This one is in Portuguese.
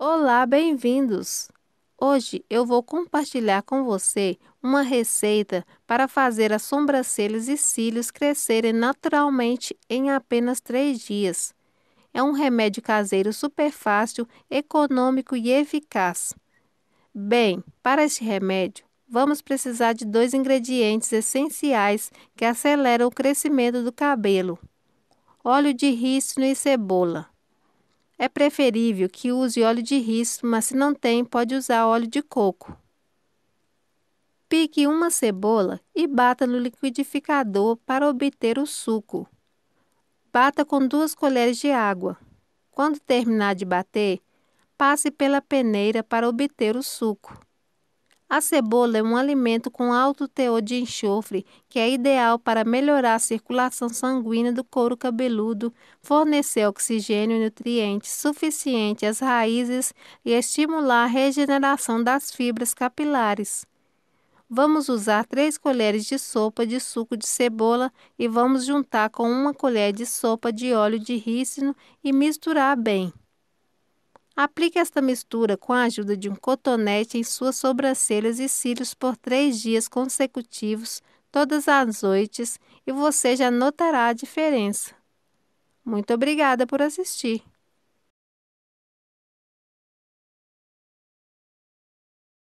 Olá, bem-vindos! Hoje eu vou compartilhar com você uma receita para fazer as sobrancelhas e cílios crescerem naturalmente em apenas 3 dias. É um remédio caseiro super fácil, econômico e eficaz. Bem, para este remédio, vamos precisar de dois ingredientes essenciais que aceleram o crescimento do cabelo: óleo de rícino e cebola. É preferível que use óleo de risco, mas se não tem, pode usar óleo de coco. Pique uma cebola e bata no liquidificador para obter o suco. Bata com duas colheres de água. Quando terminar de bater, passe pela peneira para obter o suco. A cebola é um alimento com alto teor de enxofre que é ideal para melhorar a circulação sanguínea do couro cabeludo, fornecer oxigênio e nutrientes suficientes às raízes e estimular a regeneração das fibras capilares. Vamos usar 3 colheres de sopa de suco de cebola e vamos juntar com uma colher de sopa de óleo de rícino e misturar bem. Aplique esta mistura com a ajuda de um cotonete em suas sobrancelhas e cílios por três dias consecutivos, todas as noites, e você já notará a diferença. Muito obrigada por assistir!